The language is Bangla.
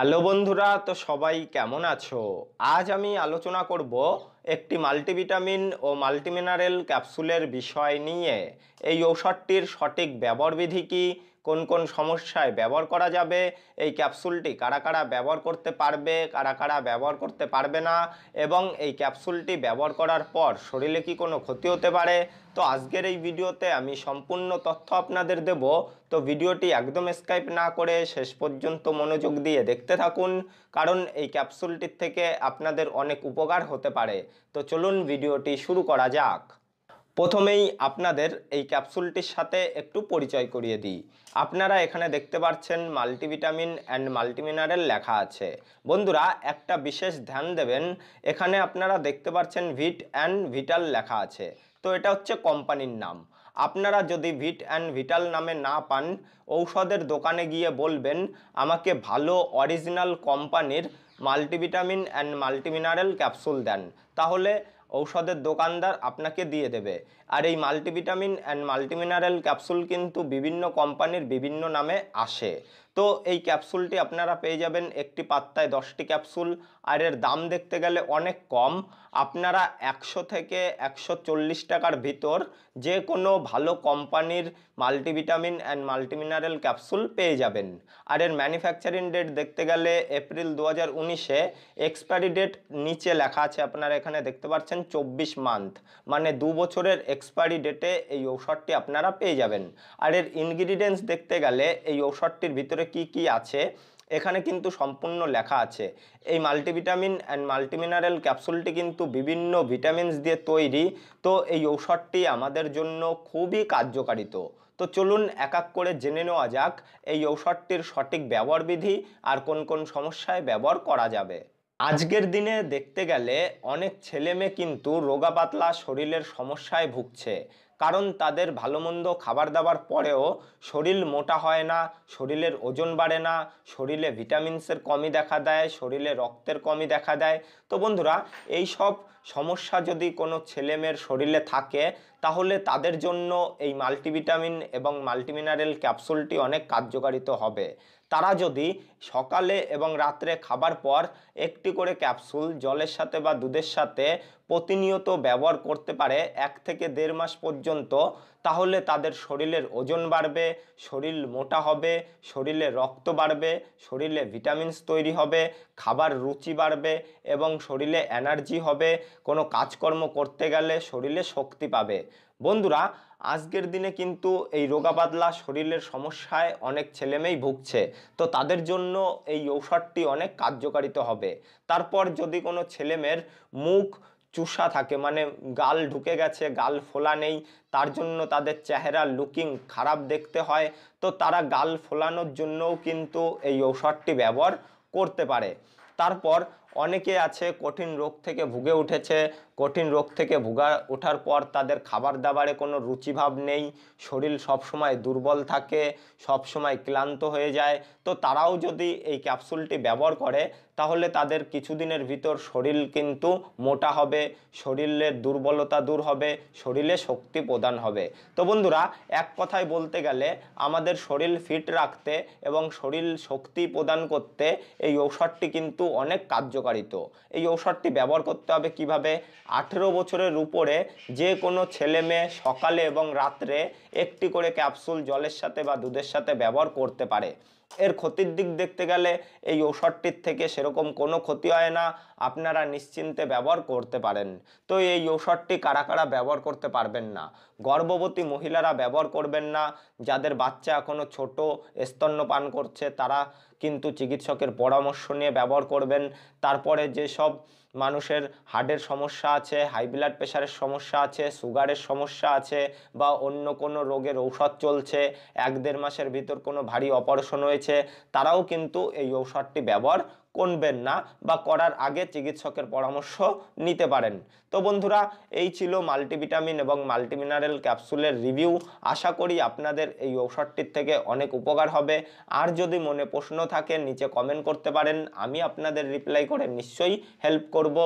হ্যালো বন্ধুরা তো সবাই কেমন আছো আজ আমি আলোচনা করব একটি মাল্টিভিটামিন ও মাল্টিমিনারেল ক্যাপসুলের বিষয় নিয়ে এই ঔষধটির সঠিক ব্যবহারবিধি কী কোন কোন সমস্যায় ব্যবহার করা যাবে এই ক্যাপসুলটি কারা কারা ব্যবহার করতে পারবে কারা কারা ব্যবহার করতে পারবে না এবং এই ক্যাপসুলটি ব্যবহার করার পর শরীরে কি কোনো ক্ষতি হতে পারে তো আজকের এই ভিডিওতে আমি সম্পূর্ণ তথ্য আপনাদের দেব তো ভিডিওটি একদম স্কাইপ না করে শেষ পর্যন্ত মনোযোগ দিয়ে দেখতে থাকুন কারণ এই ক্যাপসুলটির থেকে আপনাদের অনেক উপকার হতে পারে তো চলুন ভিডিওটি শুরু করা যাক প্রথমেই আপনাদের এই ক্যাপসুলটির সাথে একটু পরিচয় করিয়ে দিই আপনারা এখানে দেখতে পাচ্ছেন মাল্টিভিটামিন অ্যান্ড মাল্টিমিনারেল লেখা আছে বন্ধুরা একটা বিশেষ ধ্যান দেবেন এখানে আপনারা দেখতে পাচ্ছেন ভিট অ্যান্ড ভিটাল লেখা আছে তো এটা হচ্ছে কোম্পানির নাম আপনারা যদি ভিট অ্যান্ড ভিটাল নামে না পান ঔষধের দোকানে গিয়ে বলবেন আমাকে ভালো অরিজিনাল কোম্পানির মাল্টিভিটামিন অ্যান্ড মাল্টিমিনারেল ক্যাপসুল দেন তাহলে ঔষধের দোকানদার আপনাকে দিয়ে দেবে আর এই মাল্টিভিটামিন অ্যান্ড মাল্টিমিনারেল ক্যাপসুল কিন্তু বিভিন্ন কোম্পানির বিভিন্ন নামে আসে তো এই ক্যাপসুলটি আপনারা পেয়ে যাবেন একটি পাত্তায় দশটি ক্যাপসুল আর এর দাম দেখতে গেলে অনেক কম আপনারা একশো থেকে একশো চল্লিশ টাকার ভিতর যে কোনো ভালো কোম্পানির মাল্টিভিটামিন অ্যান্ড মাল্টিমিনারেল ক্যাপসুল পেয়ে যাবেন আর এর ম্যানুফ্যাকচারিং ডেট দেখতে গেলে এপ্রিল দু হাজার উনিশে এক্সপায়ারি ডেট নিচে লেখা আছে আপনারা এখানে দেখতে পাচ্ছেন চব্বিশ মান্থ মানে দু বছরের এক্সপায়ারি ডেটে এই ঔষধটি আপনারা পেয়ে যাবেন আর এর ইনগ্রিডিয়েন্টস দেখতে গেলে এই ঔষধটির ভিতরে কি কি আছে এখানে কিন্তু সম্পূর্ণ লেখা আছে এই মাল্টিভিটামিন অ্যান্ড মাল্টিমিনারেল ক্যাপসুলটি কিন্তু বিভিন্ন ভিটামিনস দিয়ে তৈরি তো এই ঔষধটি আমাদের জন্য খুবই কার্যকারিত তো চলুন এক এক করে জেনে নেওয়া যাক এই ঔষধটির সঠিক ব্যবহারবিধি আর কোন কোন সমস্যায় ব্যবহার করা যাবে আজকের দিনে দেখতে গেলে অনেক ছেলেমে কিন্তু রোগা পাতলা শরীরের সমস্যায় ভুগছে কারণ তাদের ভালো মন্দ খাবার দাবার পরেও শরীর মোটা হয় না শরীরের ওজন বাড়ে না শরীরে ভিটামিনসের কমি দেখা দেয় শরীরে রক্তের কমি দেখা দেয় তো বন্ধুরা এই সব সমস্যা যদি কোনো ছেলেমেয়ের শরীরে থাকে তাহলে তাদের জন্য এই মাল্টিভিটামিন এবং মাল্টিমিনারেল ক্যাপসুলটি অনেক কার্যকারিত হবে তারা যদি সকালে এবং রাত্রে খাবার পর একটি করে ক্যাপসুল জলের সাথে বা দুধের সাথে প্রতিনিয়ত ব্যবহার করতে পারে এক থেকে দেড় মাস পর্যন্ত পর্যন্ত তাহলে তাদের শরীরের ওজন বাড়বে শরীর মোটা হবে শরীরে রক্ত বাড়বে শরীরে ভিটামিনস তৈরি হবে খাবার রুচি বাড়বে এবং শরীরে এনার্জি হবে কোনো কাজকর্ম করতে গেলে শরীরে শক্তি পাবে বন্ধুরা আজকের দিনে কিন্তু এই রোগাবাদলা শরীরের সমস্যায় অনেক ছেলেমেয়েই ভুগছে তো তাদের জন্য এই ঔষধটি অনেক কার্যকারিত হবে তারপর যদি কোনো ছেলেমেয়ের মুখ চুষা থাকে মানে গাল ঢুকে গেছে গাল ফোলা নেই তার জন্য তাদের চেহারা লুকিং খারাপ দেখতে হয় তো তারা গাল ফোলানোর জন্যও কিন্তু এই ঔষধটি ব্যবহার করতে পারে তারপর অনেকে আছে কঠিন রোগ থেকে ভুগে উঠেছে কঠিন রোগ থেকে ভুগা ওঠার পর তাদের খাবার দাবারে কোনো রুচিভাব নেই শরীর সবসময় দুর্বল থাকে সবসময় ক্লান্ত হয়ে যায় তো তারাও যদি এই ক্যাপসুলটি ব্যবহার করে তাহলে তাদের কিছুদিনের ভিতর শরীর কিন্তু মোটা হবে শরীরের দুর্বলতা দূর হবে শরীরে শক্তি প্রদান হবে তো বন্ধুরা এক কথায় বলতে গেলে আমাদের শরীর ফিট রাখতে এবং শরীর শক্তি প্রদান করতে এই ঔষধটি কিন্তু অনেক কার্যকর উপকারিত এই ঔষধটি ব্যবহার করতে হবে কিভাবে আঠেরো বছরের উপরে যে কোনো ছেলে মেয়ে সকালে এবং রাত্রে একটি করে ক্যাপসুল জলের সাথে বা দুধের সাথে ব্যবহার করতে পারে এর ক্ষতির দিক দেখতে গেলে এই ঔষধটির থেকে সেরকম কোনো ক্ষতি হয় না আপনারা নিশ্চিন্তে ব্যবহার করতে পারেন তো এই ঔষধটি কারা কারা ব্যবহার করতে পারবেন না গর্ভবতী মহিলারা ব্যবহার করবেন না যাদের বাচ্চা এখনও ছোট স্তন্যপান করছে তারা কিন্তু চিকিৎসকের পরামর্শ নিয়ে ব্যবহার করবেন তারপরে যেসব মানুষের হার্টের সমস্যা আছে হাই ব্লাড প্রেশারের সমস্যা আছে সুগারের সমস্যা আছে বা অন্য কোনো রোগের ঔষধ চলছে এক দেড় মাসের ভিতর কোনো ভারী অপারেশন হয়েছে তারাও কিন্তু এই ঔষধটি ব্যবহার করবেন না বা করার আগে চিকিৎসকের পরামর্শ নিতে পারেন তো বন্ধুরা এই ছিল মাল্টিভিটামিন এবং মাল্টিমিনারেল ক্যাপসুলের রিভিউ আশা করি আপনাদের এই ঔষধটির থেকে অনেক উপকার হবে আর যদি মনে প্রশ্ন থাকে নিচে কমেন্ট করতে পারেন আমি আপনাদের রিপ্লাই করে নিশ্চয়ই হেল্প করব